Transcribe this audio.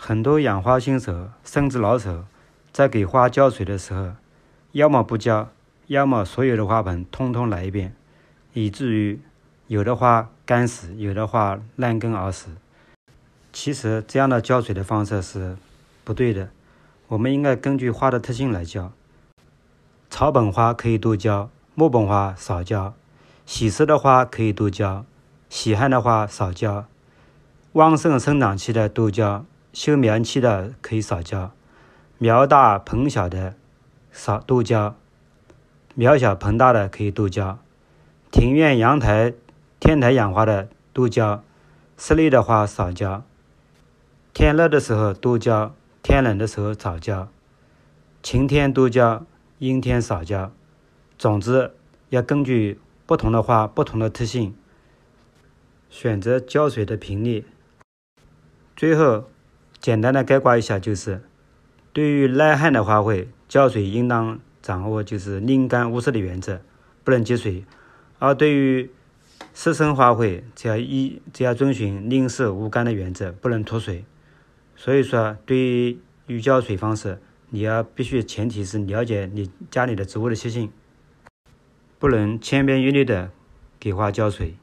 很多养花新手甚至老手，在给花浇水的时候，要么不浇，要么所有的花盆通通来一遍，以至于有的花干死，有的花烂根而死。其实这样的浇水的方式是不对的。我们应该根据花的特性来浇：草本花可以多浇，木本花少浇；喜湿的花可以多浇，喜旱的花少浇；旺盛生长期的多浇。休眠期的可以少浇，苗大盆小的少多浇，苗小盆大的可以多浇。庭院、阳台、天台养花的多浇，室内的话少浇。天热的时候多浇，天冷的时候少浇。晴天多浇，阴天少浇。总之，要根据不同的花不同的特性选择浇水的频率。最后。简单的概括一下就是，对于耐旱的花卉，浇水应当掌握就是宁干勿湿的原则，不能积水；而对于湿生花卉，只要一只要遵循宁湿勿干的原则，不能脱水。所以说，对于浇水方式，你要必须前提是了解你家里的植物的习性，不能千篇一律的给花浇水。